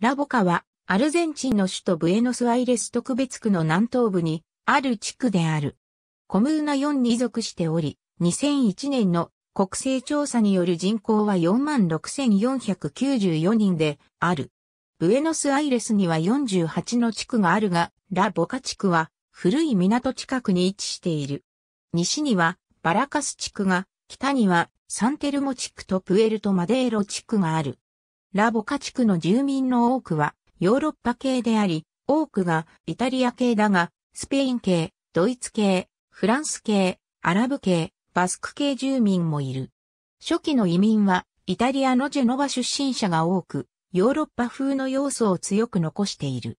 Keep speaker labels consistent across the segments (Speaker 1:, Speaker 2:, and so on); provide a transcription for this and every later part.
Speaker 1: ラボカは、アルゼンチンの首都ブエノスアイレス特別区の南東部にある地区である。コムーナ4に属しており、2001年の国勢調査による人口は46,494人である。ブエノスアイレスには48の地区があるが、ラボカ地区は古い港近くに位置している。西にはバラカス地区が、北にはサンテルモ地区とプエルトマデーロ地区がある。ラボカ地区の住民の多くはヨーロッパ系であり、多くがイタリア系だが、スペイン系、ドイツ系、フランス系、アラブ系、バスク系住民もいる。初期の移民はイタリアのジェノバ出身者が多く、ヨーロッパ風の要素を強く残している。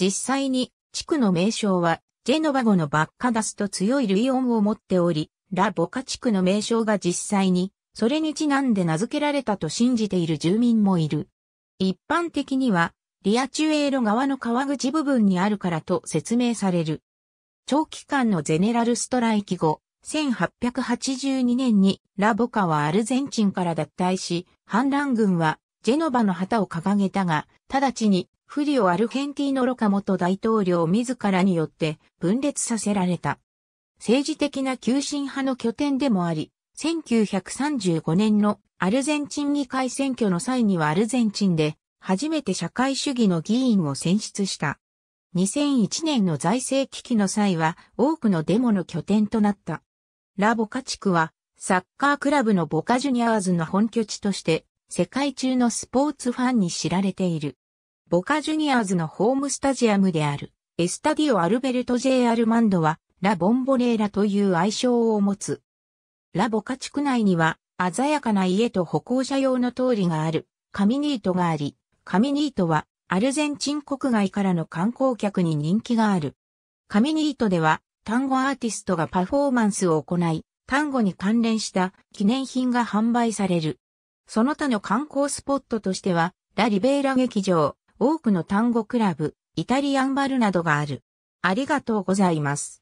Speaker 1: 実際に地区の名称はジェノバ語のバッカダスと強い類音を持っており、ラボカ地区の名称が実際にそれにちなんで名付けられたと信じている住民もいる。一般的には、リアチュエーロ側の川口部分にあるからと説明される。長期間のゼネラルストライキ後、1882年にラボカはアルゼンチンから脱退し、反乱軍はジェノバの旗を掲げたが、直ちにフリオ・アルヘンティーノ・ロカ元大統領自らによって分裂させられた。政治的な急進派の拠点でもあり、1935年のアルゼンチン議会選挙の際にはアルゼンチンで初めて社会主義の議員を選出した。2001年の財政危機の際は多くのデモの拠点となった。ラボカ地区はサッカークラブのボカジュニアーズの本拠地として世界中のスポーツファンに知られている。ボカジュニアーズのホームスタジアムであるエスタディオ・アルベルト・ジェアルマンドはラ・ボンボレーラという愛称を持つラボカ地区内には、鮮やかな家と歩行者用の通りがある、カミニートがあり、カミニートは、アルゼンチン国外からの観光客に人気がある。カミニートでは、単語アーティストがパフォーマンスを行い、単語に関連した記念品が販売される。その他の観光スポットとしては、ラ・リベーラ劇場、多くの単語クラブ、イタリアンバルなどがある。ありがとうございます。